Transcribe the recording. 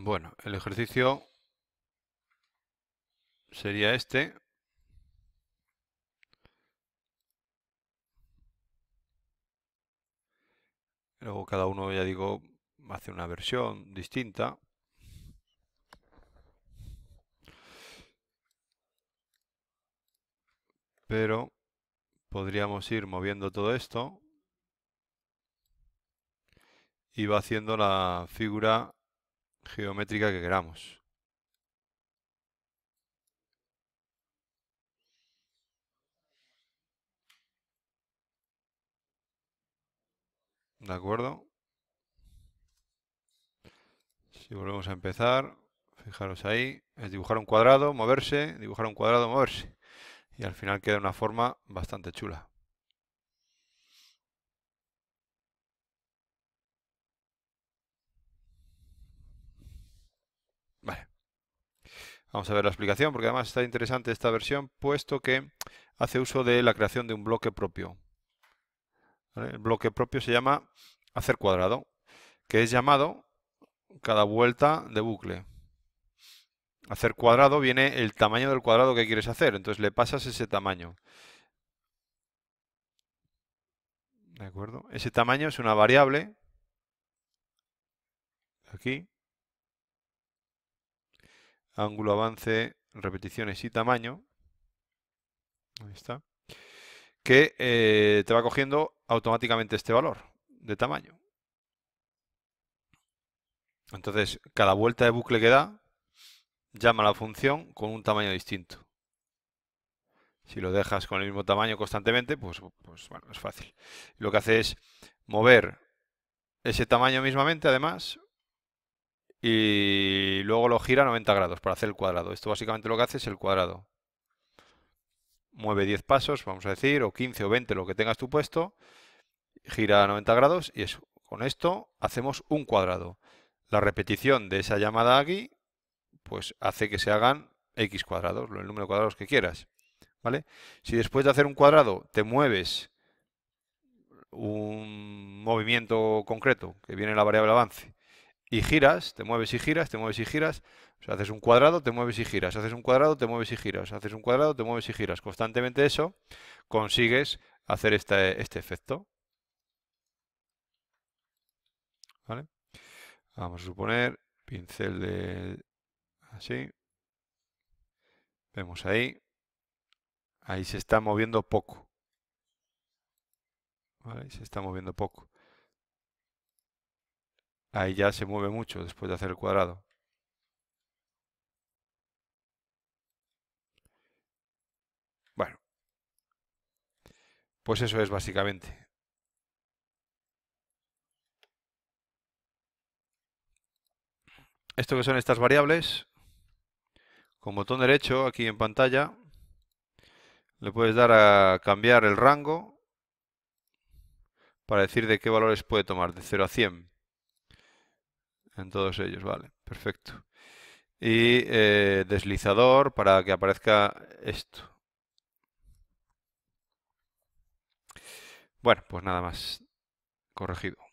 Bueno, el ejercicio sería este. Luego cada uno, ya digo, hace una versión distinta. Pero podríamos ir moviendo todo esto y va haciendo la figura geométrica que queramos. ¿De acuerdo? Si volvemos a empezar, fijaros ahí, es dibujar un cuadrado, moverse, dibujar un cuadrado, moverse. Y al final queda una forma bastante chula. Vamos a ver la explicación porque además está interesante esta versión puesto que hace uso de la creación de un bloque propio. El bloque propio se llama hacer cuadrado, que es llamado cada vuelta de bucle. Hacer cuadrado viene el tamaño del cuadrado que quieres hacer, entonces le pasas ese tamaño. ¿De acuerdo? Ese tamaño es una variable. Aquí ángulo avance, repeticiones y tamaño. Ahí está. Que eh, te va cogiendo automáticamente este valor de tamaño. Entonces, cada vuelta de bucle que da, llama a la función con un tamaño distinto. Si lo dejas con el mismo tamaño constantemente, pues, pues bueno, es fácil. Lo que hace es mover ese tamaño mismamente, además, y luego lo gira 90 grados para hacer el cuadrado. Esto básicamente lo que hace es el cuadrado. Mueve 10 pasos, vamos a decir, o 15 o 20, lo que tengas tú puesto. Gira 90 grados y Con esto hacemos un cuadrado. La repetición de esa llamada aquí, pues hace que se hagan x cuadrados, el número de cuadrados que quieras. ¿Vale? Si después de hacer un cuadrado te mueves un movimiento concreto, que viene la variable avance, y giras, te mueves y giras, te mueves y giras. haces un cuadrado, te mueves y giras, haces un cuadrado, te mueves y giras, haces un cuadrado, te mueves y giras. Constantemente eso consigues hacer este, efecto. ¿Vale? Vamos a suponer pincel de... así. Vemos ahí. Ahí se está moviendo poco. ¿Vale? Se está moviendo poco ahí ya se mueve mucho después de hacer el cuadrado. Bueno, pues eso es básicamente. Esto que son estas variables, con botón derecho aquí en pantalla, le puedes dar a cambiar el rango para decir de qué valores puede tomar, de 0 a 100. En todos ellos, vale, perfecto. Y eh, deslizador para que aparezca esto. Bueno, pues nada más corregido.